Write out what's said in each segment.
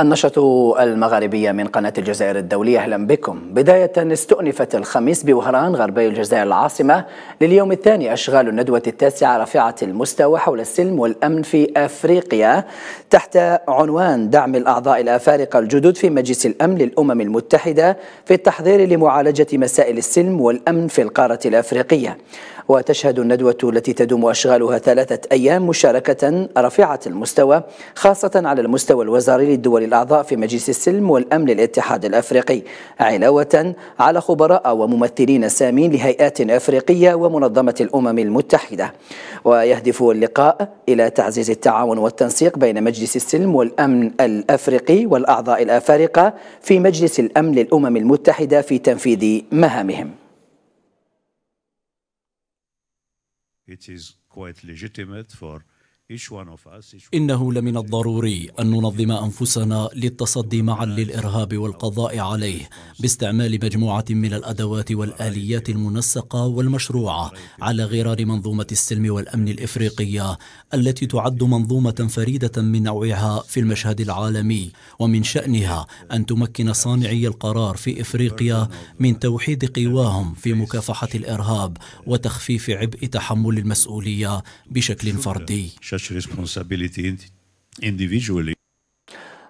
النشرة المغاربية من قناة الجزائر الدولية أهلا بكم بداية استؤنفت الخميس بوهران غربي الجزائر العاصمة لليوم الثاني أشغال الندوة التاسعة رفيعة المستوى حول السلم والأمن في أفريقيا تحت عنوان دعم الأعضاء الأفارقة الجدد في مجلس الأمن للأمم المتحدة في التحضير لمعالجة مسائل السلم والأمن في القارة الأفريقية وتشهد الندوة التي تدوم أشغالها ثلاثة أيام مشاركة رفيعة المستوى خاصة على المستوى الوزاري للدول الأعضاء في مجلس السلم والأمن الاتحاد الأفريقي علاوة على خبراء وممثلين سامين لهيئات أفريقية ومنظمة الأمم المتحدة ويهدف اللقاء إلى تعزيز التعاون والتنسيق بين مجلس السلم والأمن الأفريقي والأعضاء الأفارقة في مجلس الأمن للأمم المتحدة في تنفيذ مهامهم It is quite legitimate for إنه لمن الضروري أن ننظم أنفسنا للتصدي معا للإرهاب والقضاء عليه باستعمال مجموعة من الأدوات والآليات المنسقة والمشروعة على غرار منظومة السلم والأمن الإفريقية التي تعد منظومة فريدة من نوعها في المشهد العالمي ومن شأنها أن تمكن صانعي القرار في إفريقيا من توحيد قواهم في مكافحة الإرهاب وتخفيف عبء تحمل المسؤولية بشكل فردي such responsibility individually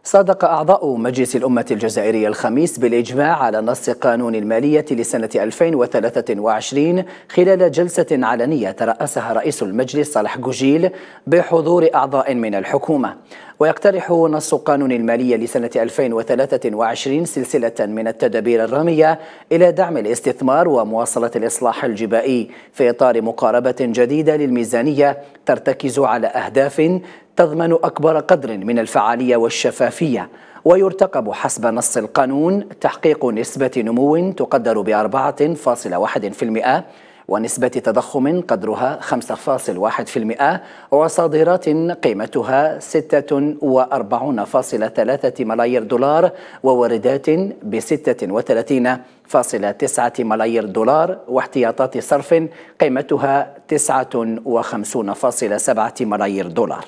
صادق أعضاء مجلس الأمة الجزائري الخميس بالإجماع على نص قانون المالية لسنة 2023 خلال جلسة علنية ترأسها رئيس المجلس صالح جوجيل بحضور أعضاء من الحكومة ويقترح نص قانون المالية لسنة 2023 سلسلة من التدابير الرامية إلى دعم الاستثمار ومواصلة الإصلاح الجبائي في إطار مقاربة جديدة للميزانية ترتكز على أهداف تضمن أكبر قدر من الفعالية والشفافية ويرتقب حسب نص القانون تحقيق نسبة نمو تقدر بأربعة فاصل واحد في المئة ونسبة تضخم قدرها 5.1% وصادرات قيمتها 46.3 ملايير دولار وواردات ب 36.9 ملايير دولار واحتياطات صرف قيمتها 59.7 ملايير دولار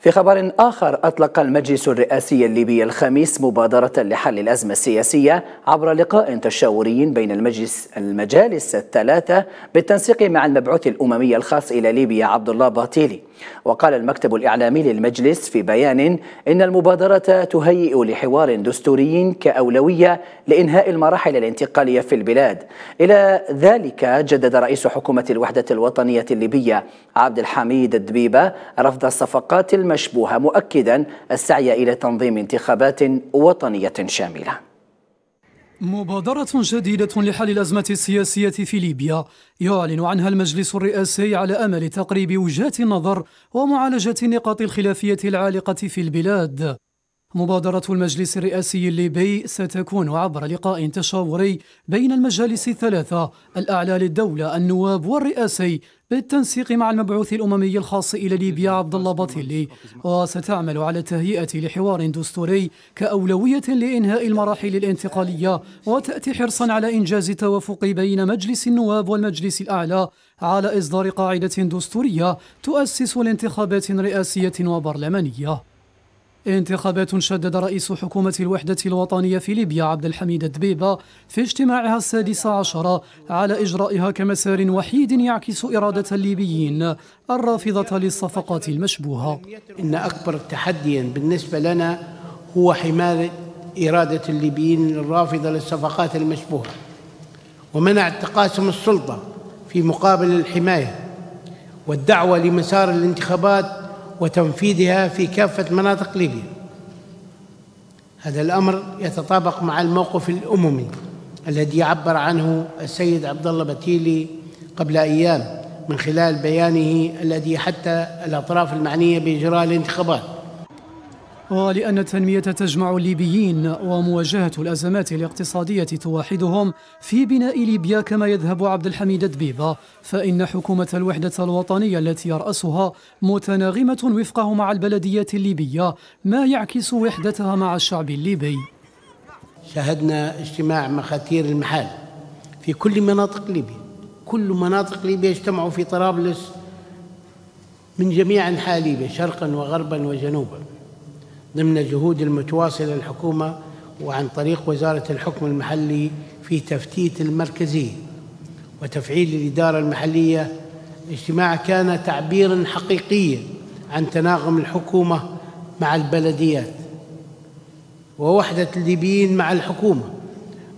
في خبر آخر أطلق المجلس الرئاسي الليبي الخميس مبادرة لحل الأزمة السياسية عبر لقاء تشاوري بين المجلس المجالس الثلاثة بالتنسيق مع المبعوث الأممي الخاص إلى ليبيا عبد الله باطيلي وقال المكتب الإعلامي للمجلس في بيان إن المبادرة تهيئ لحوار دستوري كأولوية لإنهاء المراحل الانتقالية في البلاد إلى ذلك جدد رئيس حكومة الوحدة الوطنية الليبية عبد الحميد الدبيبة رفض الصفقات المشبوهة مؤكدا السعي إلى تنظيم انتخابات وطنية شاملة مبادرة جديدة لحل الأزمة السياسية في ليبيا يعلن عنها المجلس الرئاسي على أمل تقريب وجهات النظر ومعالجة النقاط الخلافية العالقة في البلاد مبادرة المجلس الرئاسي الليبي ستكون عبر لقاء تشاوري بين المجالس الثلاثة الأعلى للدولة النواب والرئاسي بالتنسيق مع المبعوث الأممي الخاص إلى ليبيا عبد الله باتيلي وستعمل على تهيئة لحوار دستوري كأولوية لإنهاء المراحل الانتقالية وتأتي حرصا على إنجاز التوافق بين مجلس النواب والمجلس الأعلى على إصدار قاعدة دستورية تؤسس لانتخابات رئاسية وبرلمانية انتخابات شدد رئيس حكومة الوحدة الوطنية في ليبيا عبد الحميد الدبيبة في اجتماعها السادس عشر على إجرائها كمسار وحيد يعكس إرادة الليبيين الرافضة للصفقات المشبوهة إن أكبر تحديا بالنسبة لنا هو حماية إرادة الليبيين الرافضة للصفقات المشبوهة ومنع تقاسم السلطة في مقابل الحماية والدعوة لمسار الانتخابات وتنفيذها في كافة مناطق ليبيا هذا الأمر يتطابق مع الموقف الأممي الذي عبر عنه السيد عبد الله بتيلي قبل أيام من خلال بيانه الذي حتى الأطراف المعنية بإجراء الانتخابات ولأن التنمية تجمع الليبيين ومواجهة الأزمات الاقتصادية توحدهم في بناء ليبيا كما يذهب عبد الحميد دبيبة فإن حكومة الوحدة الوطنية التي يرأسها متناغمة وفقه مع البلديات الليبية ما يعكس وحدتها مع الشعب الليبي شاهدنا اجتماع مخاتير المحال في كل مناطق ليبيا كل مناطق ليبيا اجتمعوا في طرابلس من جميع أنحاء ليبيا شرقا وغربا وجنوبا ضمن الجهود المتواصلة للحكومة وعن طريق وزارة الحكم المحلي في تفتيت المركزية وتفعيل الإدارة المحلية الاجتماع كان تعبيرا حقيقيا عن تناغم الحكومة مع البلديات ووحدة الليبيين مع الحكومة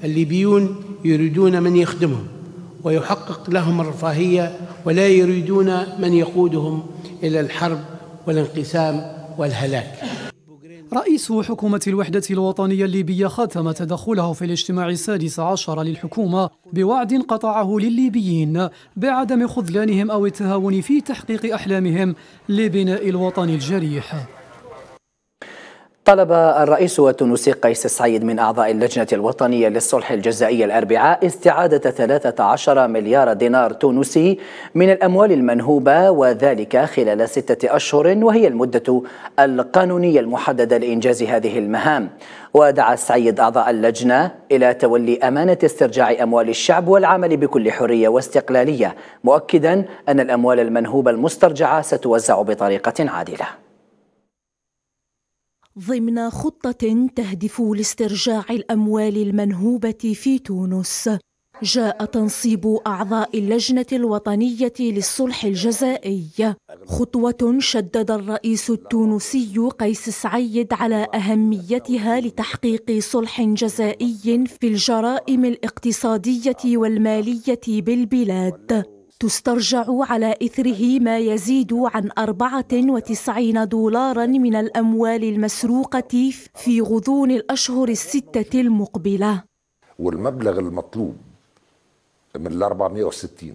الليبيون يريدون من يخدمهم ويحقق لهم الرفاهية ولا يريدون من يقودهم إلى الحرب والانقسام والهلاك رئيس حكومة الوحدة الوطنية الليبية ختم تدخله في الاجتماع السادس عشر للحكومة بوعد قطعه للليبيين بعدم خذلانهم أو التهاون في تحقيق أحلامهم لبناء الوطن الجريح طلب الرئيس التونسي قيس سعيد من أعضاء اللجنة الوطنية للصلح الجزائي الأربعاء استعادة 13 مليار دينار تونسي من الأموال المنهوبة وذلك خلال ستة أشهر وهي المدة القانونية المحددة لإنجاز هذه المهام ودعا سعيد أعضاء اللجنة إلى تولي أمانة استرجاع أموال الشعب والعمل بكل حرية واستقلالية مؤكدا أن الأموال المنهوبة المسترجعة ستوزع بطريقة عادلة ضمن خطة تهدف لاسترجاع الأموال المنهوبة في تونس جاء تنصيب أعضاء اللجنة الوطنية للصلح الجزائي خطوة شدد الرئيس التونسي قيس سعيد على أهميتها لتحقيق صلح جزائي في الجرائم الاقتصادية والمالية بالبلاد تسترجع على إثره ما يزيد عن 94 دولارا من الأموال المسروقة في غضون الأشهر الستة المقبلة والمبلغ المطلوب من ال 460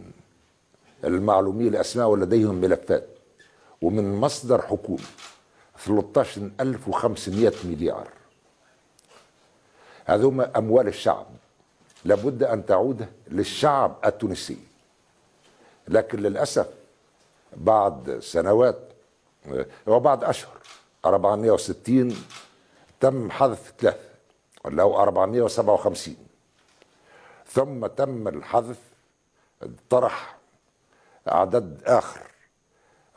المعلومية الأسماء ولديهم ملفات ومن مصدر حكومة 13500 مليار هذوما أموال الشعب لابد أن تعود للشعب التونسي لكن للأسف بعد سنوات وبعد أشهر 460 تم حذف ثلاثة هو 457 ثم تم الحذف طرح عدد آخر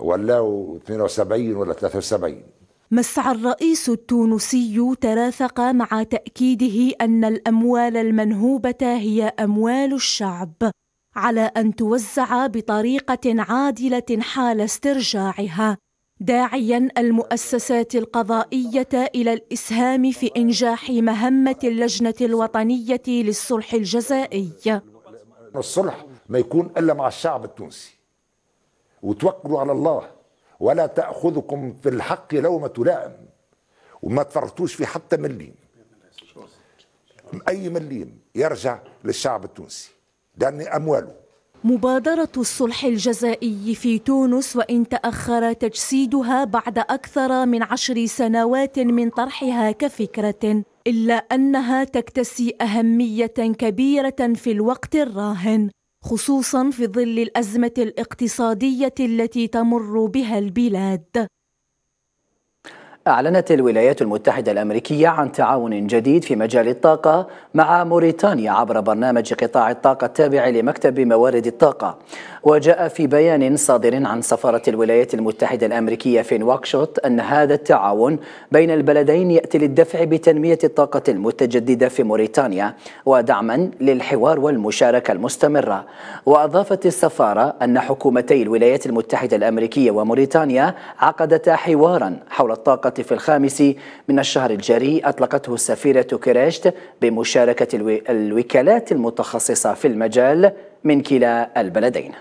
ولاو 72 ولا 73 مسعى الرئيس التونسي ترافق مع تأكيده أن الأموال المنهوبة هي أموال الشعب على ان توزع بطريقه عادله حال استرجاعها داعيا المؤسسات القضائيه الى الاسهام في انجاح مهمه اللجنه الوطنيه للصلح الجزائي الصلح ما يكون الا مع الشعب التونسي وتوكلوا على الله ولا تاخذكم في الحق لومه لائم وما تفرطوش في حتى مليم اي مليم يرجع للشعب التونسي لأن أمواله مبادرة الصلح الجزائي في تونس وإن تأخر تجسيدها بعد أكثر من عشر سنوات من طرحها كفكرة إلا أنها تكتسي أهمية كبيرة في الوقت الراهن خصوصا في ظل الأزمة الاقتصادية التي تمر بها البلاد أعلنت الولايات المتحدة الأمريكية عن تعاون جديد في مجال الطاقة مع موريتانيا عبر برنامج قطاع الطاقة التابع لمكتب موارد الطاقة وجاء في بيان صادر عن سفارة الولايات المتحدة الأمريكية في نواكشوط أن هذا التعاون بين البلدين يأتي للدفع بتنمية الطاقة المتجددة في موريتانيا ودعما للحوار والمشاركة المستمرة وأضافت السفارة أن حكومتي الولايات المتحدة الأمريكية وموريتانيا عقدتا حوارا حول الطاقة في الخامس من الشهر الجاري أطلقته السفيرة كريشت بمشاركة الوكالات المتخصصة في المجال من كلا البلدين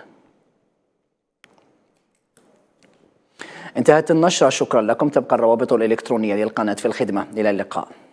انتهت النشرة شكرا لكم تبقى الروابط الإلكترونية للقناة في الخدمة إلى اللقاء